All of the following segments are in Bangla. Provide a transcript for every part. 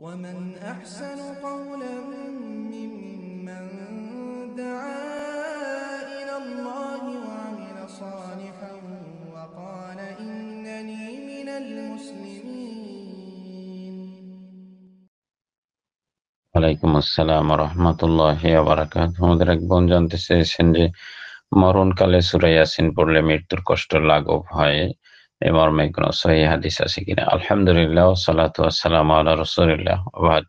ومن أحسن قولا ممن دعا إلى الله وعمل صالحا وقال إنني من المسلمين ওয়ালাইকুম আসসালাম রহমতুল্লাহ বারাকাত আমাদের এক বোন যে মরণকালে সুরাইয়াসিন পড়লে মৃত্যুর কষ্ট লাঘব হয় এ মর্মে কোনো সহি হাদিস আছে কিনা আলহামদুলিল্লাহ সালাতাম আল্লাহ রসুলিল্লাহ আবাদ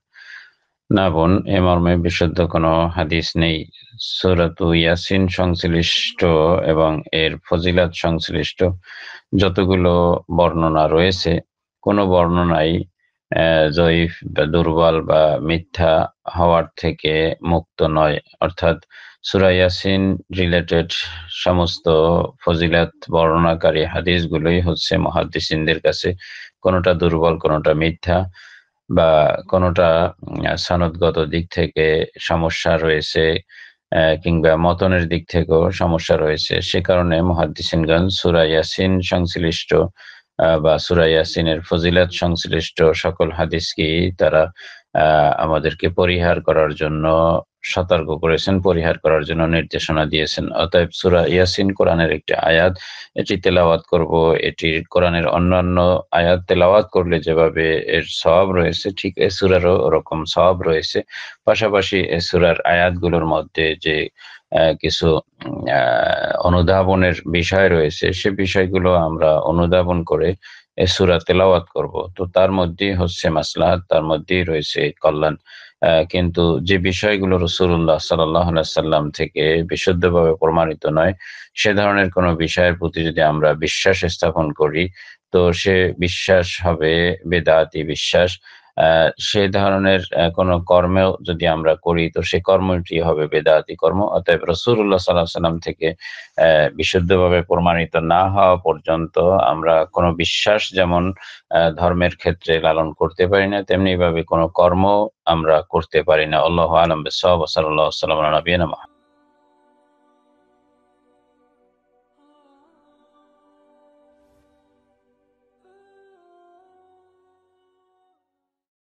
না বোন এ মর্মে বিশুদ্ধ কোনো হাদিস নেই সুরাতু ইয়াসিন সংশ্লিষ্ট এবং এর ফজিলাত সংশ্লিষ্ট যতগুলো বর্ণনা রয়েছে কোনো বর্ণনাই জয়ীফ বা দুর্বল বা মিথ্যা হওয়ার থেকে মুক্ত নয় অর্থাৎ সুরাইয়াসিন রিলেটেড সমস্ত ফজিলাত বর্ণনাকারী হাদিসগুলোই হচ্ছে মহাদিসিনদের কাছে কোনোটা দুর্বল কোনোটা মিথ্যা বা কোনোটা সনদগত দিক থেকে সমস্যা রয়েছে কিংবা মতনের দিক থেকেও সমস্যা রয়েছে সে কারণে মহাদিসিনগঞ্জ সুরাইয়াসিন সংশ্লিষ্ট বা সুরাইয়াসিনের ফজিলাত সংশ্লিষ্ট সকল হাদিসকেই তারা আমাদেরকে পরিহার করার জন্য সতর্ক করেছেন পরিহার করার জন্য নির্দেশনা দিয়েছেন অতএব সুরা ইয়াসিন কোরআনের একটি আয়াত এটি তেলাওয়াত করব এটি কোরআনের অন্যান্য আয়াত তেলাওয়াত করলে যেভাবে এর সব রয়েছে ঠিক এ সুরারও ওরকম সব রয়েছে পাশাপাশি এ সুরার আয়াতগুলোর মধ্যে যে কিছু অনুধাবনের বিষয় রয়েছে সে বিষয়গুলো আমরা অনুধাবন করে সুরা তেলাওয়াত করব তো তার মধ্যেই হচ্ছে মাসলাহ তার মধ্যেই রয়েছে কল্যাণ কিন্তু যে বিষয়গুলো রসুল্লাহ সাল্লাম থেকে বিশুদ্ধভাবে প্রমাণিত নয় সে ধরনের কোনো বিষয়ের প্রতি যদি আমরা বিশ্বাস স্থাপন করি তো সে বিশ্বাস হবে বেদাতি বিশ্বাস সেই ধরনের কোনো কর্মেও যদি আমরা করি তো সে কর্মটি হবে বেদাতি কর্ম অতএব রসুল্লাহ সাল্লাহ সাল্লাম থেকে বিশুদ্ধভাবে প্রমাণিত না হওয়া পর্যন্ত আমরা কোনো বিশ্বাস যেমন ধর্মের ক্ষেত্রে লালন করতে পারি না তেমনিভাবে কোনো কর্ম আমরা করতে পারি না আল্লাহ আলম সাল্লাহ সাল্লাম নবীন